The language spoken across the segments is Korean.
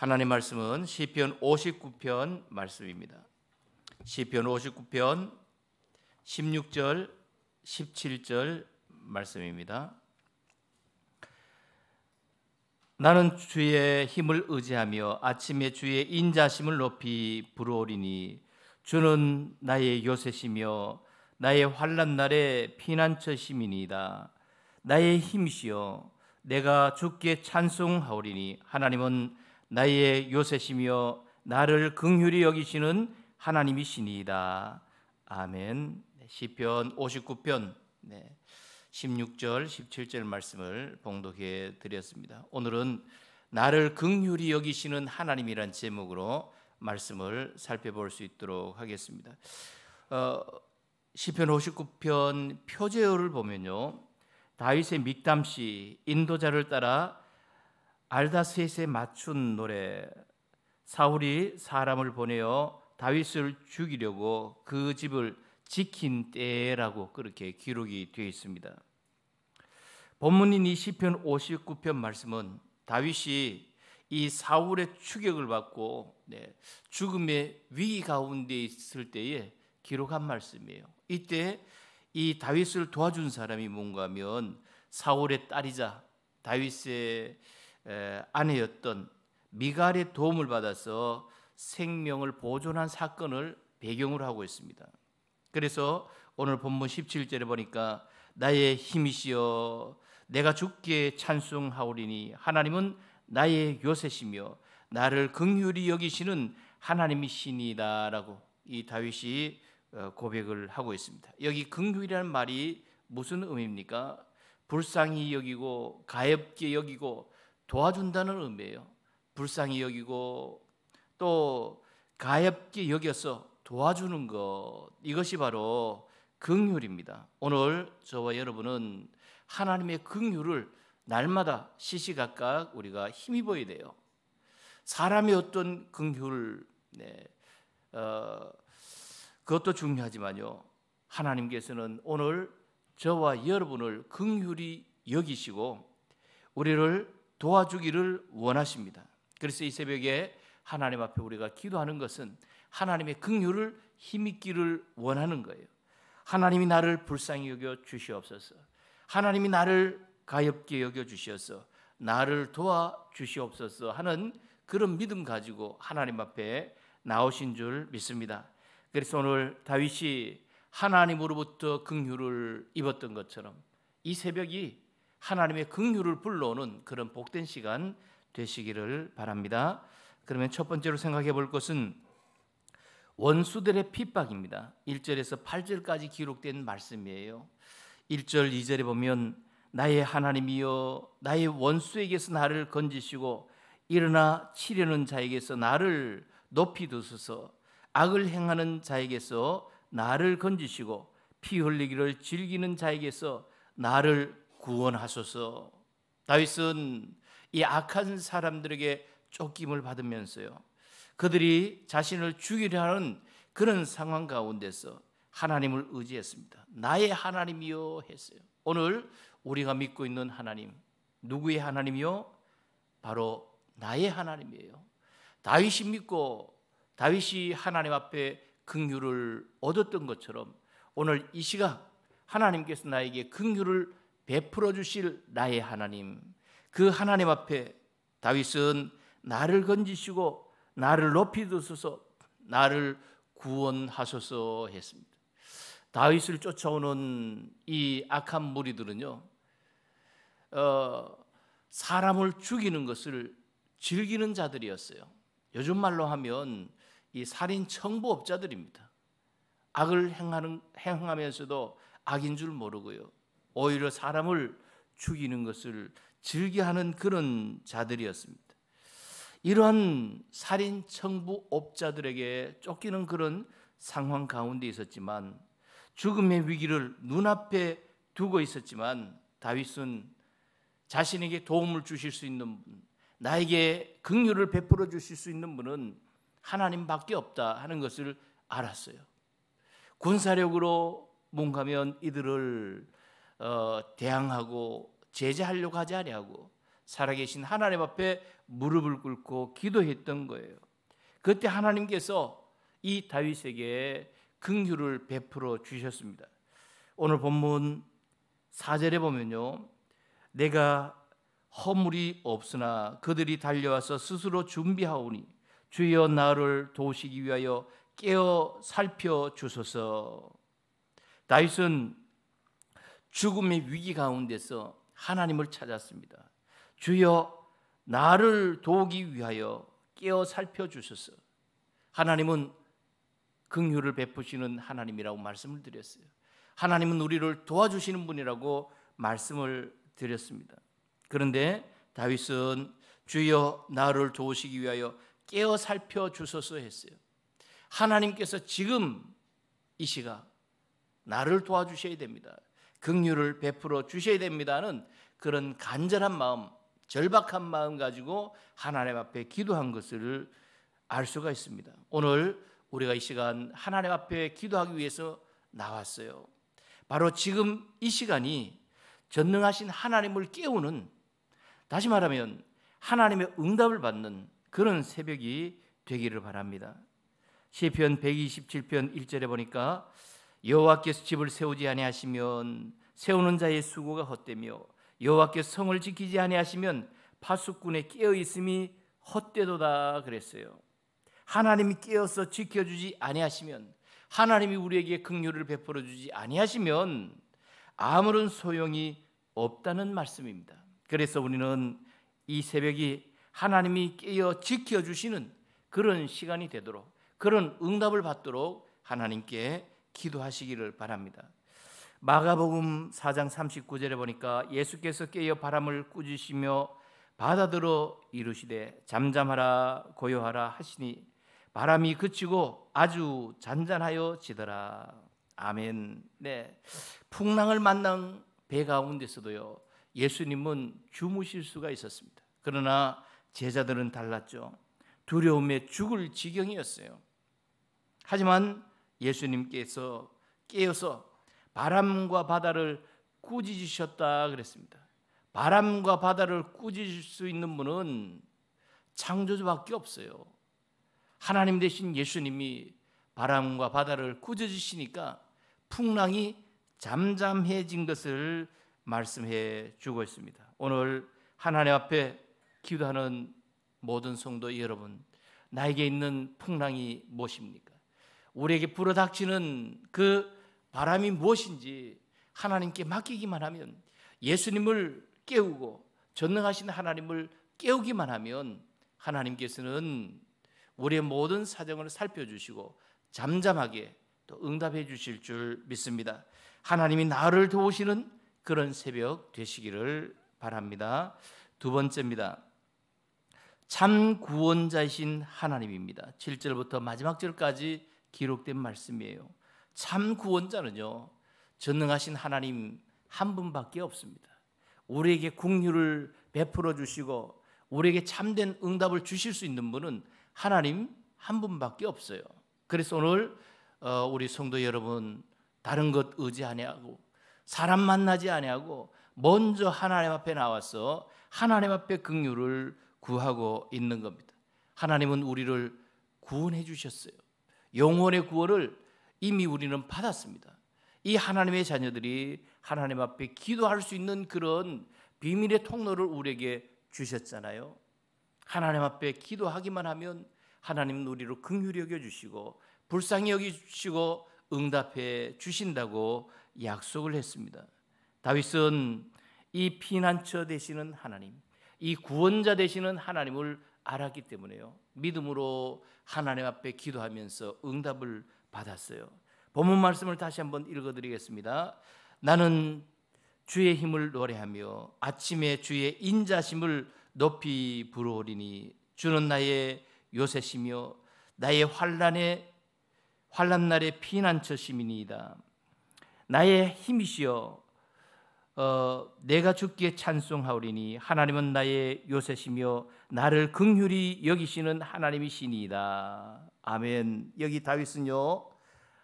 하나님 말씀은 시편 59편 말씀입니다. 시편 59편 16절 17절 말씀입니다. 나는 주의 힘을 의지하며 아침에 주의 인자심을 높이 부르오리니 주는 나의 요새시며 나의 환란 날의 피난처심이니이다. 나의 힘이시여 내가 주께 찬송하오리니 하나님은 나의 요셉이며 나를 긍휼히 여기시는 하나님이시니이다. 아멘. 네, 시편 59편 16절, 17절 말씀을 봉독해 드렸습니다. 오늘은 나를 긍휼히 여기시는 하나님이란 제목으로 말씀을 살펴볼 수 있도록 하겠습니다. 어, 시편 59편 표제어를 보면요. 다윗의 믹담시 인도자를 따라 알다스에 맞춘 노래 사울이 사람을 보내어 다윗을 죽이려고 그 집을 지킨 때라고 그렇게 기록이 되어 있습니다. 본문인 이 시편 59편 말씀은 다윗이 이 사울의 추격을 받고 네, 죽음의 위기 가운데 있을 때에 기록한 말씀이에요. 이때 이 다윗을 도와준 사람이 뭔가면 사울의 딸이자 다윗의 아내였던 미갈의 도움을 받아서 생명을 보존한 사건을 배경으로 하고 있습니다. 그래서 오늘 본문 17절에 보니까 나의 힘이시여 내가 죽게 찬송하오리니 하나님은 나의 요새시며 나를 긍휼히 여기시는 하나님이시니다라고 이 다윗이 어, 고백을 하고 있습니다. 여기 긍휼이라는 말이 무슨 의미입니까? 불쌍히 여기고 가엾게 여기고 도와준다는 의미예요. 불쌍히 여기고 또 가엽게 여겨서 도와주는 것 이것이 바로 긍휼입니다. 오늘 저와 여러분은 하나님의 긍휼을 날마다 시시각각 우리가 힘입어야 돼요. 사람의 어떤 긍휼 네, 어, 그것도 중요하지만요. 하나님께서는 오늘 저와 여러분을 긍휼히 여기시고 우리를 도와주기를 원하십니다. 그래서 이 새벽에 하나님 앞에 우리가 기도하는 것은 하나님의 긍휼을 힘입기를 원하는 거예요. 하나님이 나를 불쌍히 여겨 주시옵소서. 하나님이 나를 가엽게 여겨 주시옵서 나를 도와 주시옵소서 하는 그런 믿음 가지고 하나님 앞에 나오신 줄 믿습니다. 그래서 오늘 다윗이 하나님으로부터 긍휼을 입었던 것처럼 이 새벽이 하나님의 긍휼을 불러오는 그런 복된 시간 되시기를 바랍니다. 그러면 첫 번째로 생각해 볼 것은 원수들의 핍박입니다. 1절에서 8절까지 기록된 말씀이에요. 1절, 2절에 보면 나의 하나님이여 나의 원수에게서 나를 건지시고 일어나 치려는 자에게서 나를 높이 두소서 악을 행하는 자에게서 나를 건지시고 피 흘리기를 즐기는 자에게서 나를 구원하소서. 다윗은 이 악한 사람들에게 쫓김을 받으면서요. 그들이 자신을 죽이려 하는 그런 상황 가운데서 하나님을 의지했습니다. 나의 하나님이요 했어요. 오늘 우리가 믿고 있는 하나님 누구의 하나님이요? 바로 나의 하나님이에요. 다윗이 믿고 다윗이 하나님 앞에 긍휼을 얻었던 것처럼 오늘 이 시각 하나님께서 나에게 긍휼을 베풀어 주실 나의 하나님. 그 하나님 앞에 다윗은 나를 건지시고 나를 높이 두소서 나를 구원하소서 했습니다. 다윗을 쫓아오는 이 악한 무리들은요. 어, 사람을 죽이는 것을 즐기는 자들이었어요. 요즘 말로 하면 이 살인 청부업자들입니다. 악을 행하는 행하면서도 악인 줄 모르고요. 오히려 사람을 죽이는 것을 즐겨하는 그런 자들이었습니다. 이러한 살인 청부 업자들에게 쫓기는 그런 상황 가운데 있었지만 죽음의 위기를 눈앞에 두고 있었지만 다윗은 자신에게 도움을 주실 수 있는 분, 나에게 긍휼을 베풀어 주실 수 있는 분은 하나님밖에 없다 하는 것을 알았어요. 군사력으로 뭔가면 이들을 어, 대항하고 제재하려고 하지 아니하고 살아계신 하나님 앞에 무릎을 꿇고 기도했던 거예요. 그때 하나님께서 이 다윗에게 긍휼을 베풀어 주셨습니다. 오늘 본문 4절에 보면요. 내가 허물이 없으나 그들이 달려와서 스스로 준비하오니 주여 나를 도우시기 위하여 깨어 살펴 주소서. 다윗은 죽음의 위기 가운데서 하나님을 찾았습니다. 주여 나를 도우기 위하여 깨어 살펴 주소서. 하나님은 긍휼을 베푸시는 하나님이라고 말씀을 드렸어요. 하나님은 우리를 도와주시는 분이라고 말씀을 드렸습니다. 그런데 다윗은 주여 나를 도우시기 위하여 깨어 살펴 주소서 했어요. 하나님께서 지금 이 시각 나를 도와주셔야 됩니다. 긍휼을 베풀어 주셔야 됩니다는 그런 간절한 마음, 절박한 마음 가지고 하나님 앞에 기도한 것을 알 수가 있습니다. 오늘 우리가 이 시간 하나님 앞에 기도하기 위해서 나왔어요. 바로 지금 이 시간이 전능하신 하나님을 깨우는 다시 말하면 하나님의 응답을 받는 그런 새벽이 되기를 바랍니다. 시편 127편 1절에 보니까 여호와께서 집을 세우지 아니하시면 세우는 자의 수고가 헛되며 여호와께서 성을 지키지 아니하시면 파수꾼의 깨어 있음이 헛되도다 그랬어요. 하나님이 깨어서 지켜주지 아니하시면 하나님이 우리에게 긍휼을 베풀어 주지 아니하시면 아무런 소용이 없다는 말씀입니다. 그래서 우리는 이 새벽이 하나님이 깨어 지켜 주시는 그런 시간이 되도록 그런 응답을 받도록 하나님께 기도하시기를 바랍니다. 마가복음 4장 39절에 보니까 예수께서 깨어 바람을 꾸짖으며 바다들어 이르시되 잠잠하라 고요하라 하시니 바람이 그치고 아주 잔잔하여 지더라. 아멘. 네. 풍랑을 만난 배 가운데서도요. 예수님은 주무실 수가 있었습니다. 그러나 제자들은 달랐죠. 두려움에 죽을 지경이었어요. 하지만 예수님께서 깨어서 바람과 바다를 꾸짖으셨다 그랬습니다. 바람과 바다를 꾸짖을 수 있는 분은 창조주밖에 없어요. 하나님 대신 예수님이 바람과 바다를 꾸짖으시니까 풍랑이 잠잠해진 것을 말씀해 주고 있습니다. 오늘 하나님 앞에 기도하는 모든 성도 여러분, 나에게 있는 풍랑이 무엇입니까? 우리에게 불어닥치는 그 바람이 무엇인지 하나님께 맡기기만 하면 예수님을 깨우고 전능하신 하나님을 깨우기만 하면 하나님께서는 우리의 모든 사정을 살펴주시고 잠잠하게 또 응답해 주실 줄 믿습니다. 하나님이 나를 도우시는 그런 새벽 되시기를 바랍니다. 두 번째입니다. 참 구원자이신 하나님입니다. 7절부터 마지막 절까지 기록된 말씀이에요. 참 구원자는요. 전능하신 하나님 한 분밖에 없습니다. 우리에게 공유를 베풀어 주시고 우리에게 참된 응답을 주실 수 있는 분은 하나님 한 분밖에 없어요. 그래서 오늘 어, 우리 성도 여러분 다른 것 의지 아니하고 사람 만나지 아니하고 먼저 하나님 앞에 나와서 하나님 앞에 긍휼을 구하고 있는 겁니다. 하나님은 우리를 구원해 주셨어요. 영혼의 구원을 이미 우리는 받았습니다. 이 하나님의 자녀들이 하나님 앞에 기도할 수 있는 그런 비밀의 통로를 우리에게 주셨잖아요. 하나님 앞에 기도하기만 하면 하나님 우리로 긍휼히 여겨 주시고 불쌍히 여겨 주시고 응답해 주신다고 약속을 했습니다. 다윗은 이 피난처 되시는 하나님, 이 구원자 되시는 하나님을 알았기 때문에요. 믿음으로 하나님 앞에 기도하면서 응답을 받았어요. 본문 말씀을 다시 한번 읽어드리겠습니다. 나는 주의 힘을 노래하며 아침에 주의 인자심을 높이 부르오리니 주는 나의 요새시며 나의 환란의 환란 날의 피난처심이니이다. 나의 힘이시여 어, 내가 죽기에 찬송하오리니 하나님은 나의 요새시며 나를 긍휼히 여기시는 하나님이시니이다. 아멘. 여기 다윗은요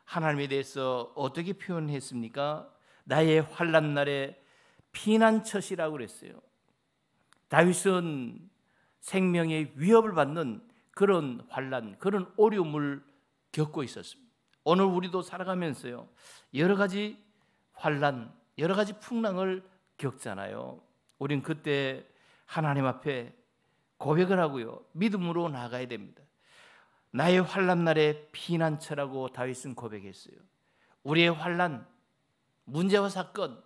하나님에 대해서 어떻게 표현했습니까? 나의 환란 날에 피난처시라고 그랬어요. 다윗은 생명의 위협을 받는 그런 환란, 그런 어려움을 겪고 있었습니다. 오늘 우리도 살아가면서요 여러 가지 환란, 여러 가지 풍랑을 겪잖아요. 우린 그때 하나님 앞에 고백을 하고요. 믿음으로 나가야 됩니다. 나의 환란 날에 피난처라고 다윗은 고백했어요. 우리의 환란, 문제와 사건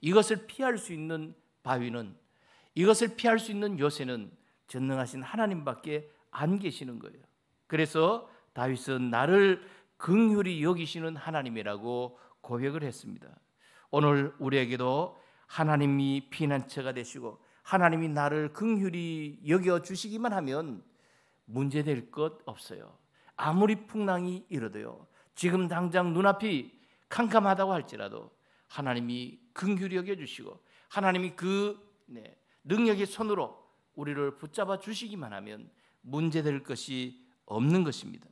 이것을 피할 수 있는 바위는 이것을 피할 수 있는 요새는 전능하신 하나님밖에 안 계시는 거예요. 그래서 다윗은 나를 긍휼히 여기시는 하나님이라고 고백을 했습니다. 오늘 우리에게도 하나님이 피난처가 되시고 하나님이 나를 긍휼히 여겨 주시기만 하면 문제될 것 없어요. 아무리 풍랑이 일어도요. 지금 당장 눈앞이 캄캄하다고 할지라도 하나님이 긍휼히 여겨 주시고 하나님이 그 네, 능력의 손으로 우리를 붙잡아 주시기만 하면 문제될 것이 없는 것입니다.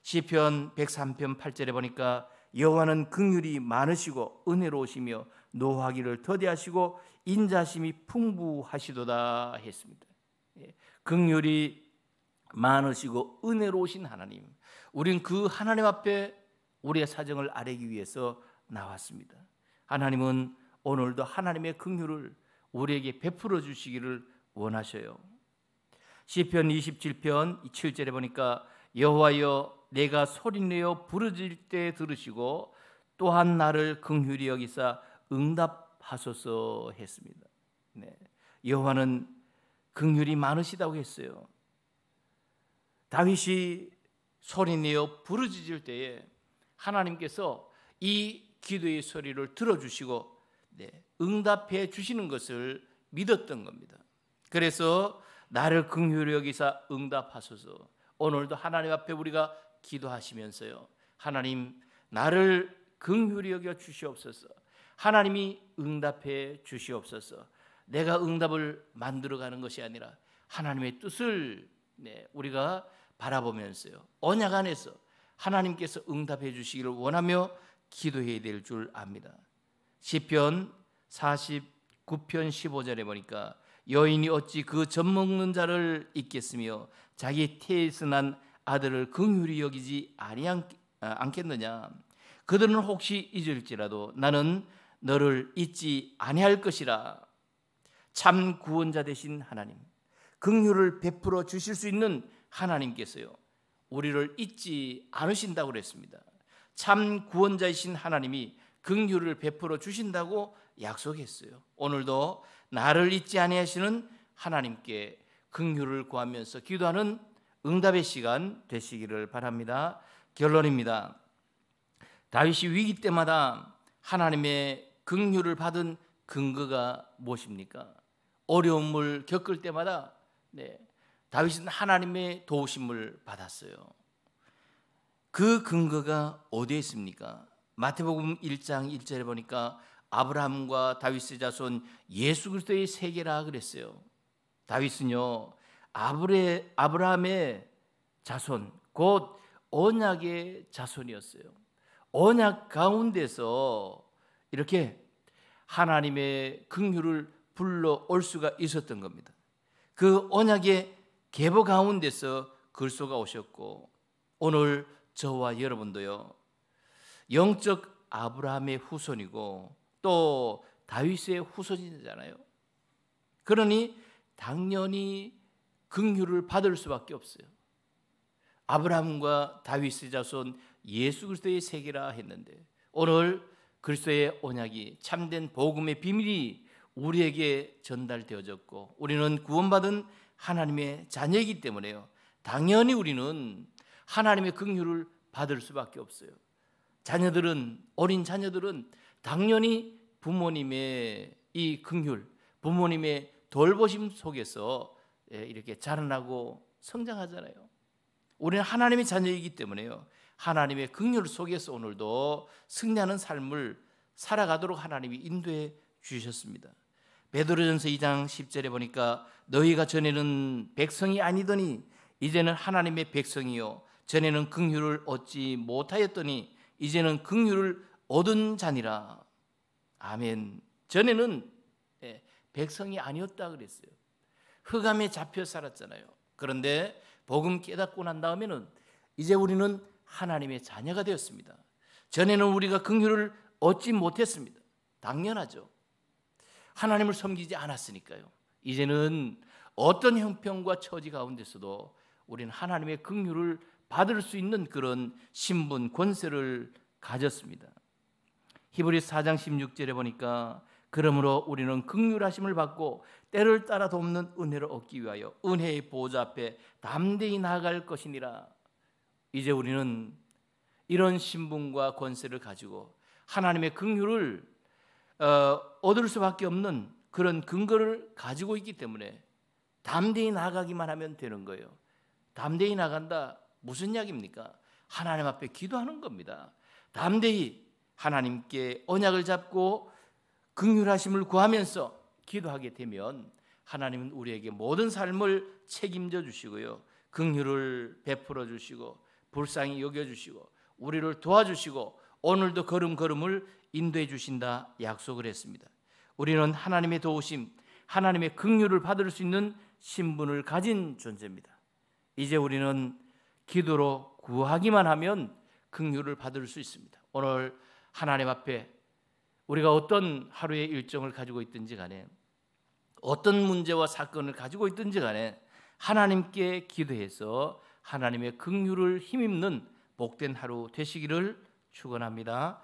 시편 103편 8절에 보니까 여호와는 긍휼이 많으시고 은혜로우시며 노하기를 더디하시고 인자심이 풍부하시도다 했습니다. 예, 긍휼이 많으시고 은혜로우신 하나님. 우린 그 하나님 앞에 우리의 사정을 아뢰기 위해서 나왔습니다. 하나님은 오늘도 하나님의 긍휼을 우리에게 베풀어 주시기를 원하셔요. 시편 27편 7절에 보니까 여호와여 내가 소리내어 부르짖을때 들으시고 또한 나를 긍휼히 여기사 응답하소서 했습니다. 네. 여호와는 긍휼이 많으시다고 했어요. 다윗이 소리내어 부르짖을 때에 하나님께서 이 기도의 소리를 들어주시고 네. 응답해 주시는 것을 믿었던 겁니다. 그래서 나를 긍휼히 여기사 응답하소서. 오늘도 하나님 앞에 우리가 기도하시면서요. 하나님 나를 긍휼히 여겨 주시옵소서. 하나님이 응답해 주시옵소서. 내가 응답을 만들어 가는 것이 아니라 하나님의 뜻을 네, 우리가 바라보면서요. 언약 안에서 하나님께서 응답해 주시기를 원하며 기도해야 될 줄 압니다. 시편 49편 15절에 보니까 여인이 어찌 그 젖먹는 자를 잊겠으며 자기 태에서 난 아들을 긍휼히 여기지 아니않겠느냐 아, 그들은 혹시 잊을지라도 나는 너를 잊지 아니할 것이라 참 구원자 되신 하나님 긍휼을 베풀어 주실 수 있는 하나님께서요 우리를 잊지 않으신다고 그랬습니다 참 구원자이신 하나님이 긍휼을 베풀어 주신다고 약속했어요 오늘도 나를 잊지 아니하시는 하나님께 긍휼을 구하면서 기도하는 응답의 시간 되시기를 바랍니다. 결론입니다. 다윗이 위기 때마다 하나님의 긍휼을 받은 근거가 무엇입니까? 어려움을 겪을 때마다 네, 다윗은 하나님의 도우심을 받았어요. 그 근거가 어디에 있습니까? 마태복음 1장 1절에 보니까 아브라함과 다윗의 자손 예수 그리스도의 세계라 그랬어요. 다윗은요 아브레, 아브라함의 자손, 곧 언약의 자손이었어요. 언약 가운데서 이렇게 하나님의 긍휼을 불러올 수가 있었던 겁니다. 그 언약의 계보 가운데서 글소가 오셨고 오늘 저와 여러분도요. 영적 아브라함의 후손이고 또 다윗의 후손이잖아요. 그러니 당연히 긍휼을 받을 수밖에 없어요. 아브라함과 다윗의 자손 예수 그리스도의 세계라 했는데 오늘 그리스도의 언약이 참된 복음의 비밀이 우리에게 전달되어졌고 우리는 구원받은 하나님의 자녀이기 때문에요. 당연히 우리는 하나님의 긍휼을 받을 수밖에 없어요. 자녀들은 어린 자녀들은 당연히 부모님의 이 긍휼, 부모님의 돌보심 속에서 예, 이렇게 자라나고 성장하잖아요. 우리는 하나님의 자녀이기 때문에요. 하나님의 긍휼 속에서 오늘도 승리하는 삶을 살아가도록 하나님이 인도해 주셨습니다. 베드로전서 2장 10절에 보니까 너희가 전에는 백성이 아니더니 이제는 하나님의 백성이요 전에는 긍휼을 얻지 못하였더니 이제는 긍휼을 얻은 자니라. 아멘. 전에는 예, 백성이 아니었다 그랬어요. 흑암에 잡혀 살았잖아요. 그런데 복음 깨닫고 난 다음에는 이제 우리는 하나님의 자녀가 되었습니다. 전에는 우리가 긍휼을 얻지 못했습니다. 당연하죠. 하나님을 섬기지 않았으니까요. 이제는 어떤 형편과 처지 가운데서도 우리는 하나님의 긍휼을 받을 수 있는 그런 신분 권세를 가졌습니다. 히브리 4장 16절에 보니까 그러므로 우리는 극률하심을 받고 때를 따라 돕는 은혜를 얻기 위하여 은혜의 보좌 앞에 담대히 나아갈 것이니라. 이제 우리는 이런 신분과 권세를 가지고 하나님의 긍휼을 어, 얻을 수밖에 없는 그런 근거를 가지고 있기 때문에 담대히 나가기만 하면 되는 거예요. 담대히 나간다 무슨 이야기입니까? 하나님 앞에 기도하는 겁니다. 담대히 하나님께 언약을 잡고 극률하심을 구하면서 기도하게 되면 하나님은 우리에게 모든 삶을 책임져 주시고요. 극률을 베풀어 주시고 불쌍히 여겨 주시고 우리를 도와주시고 오늘도 걸음걸음을 인도해 주신다 약속을 했습니다. 우리는 하나님의 도우심, 하나님의 긍휼을 받을 수 있는 신분을 가진 존재입니다. 이제 우리는 기도로 구하기만 하면 긍휼을 받을 수 있습니다. 오늘 하나님 앞에 우리가 어떤 하루의 일정을 가지고 있든지 간에 어떤 문제와 사건을 가지고 있든지 간에 하나님께 기도해서 하나님의 긍휼을 힘입는 복된 하루 되시기를 축원합니다.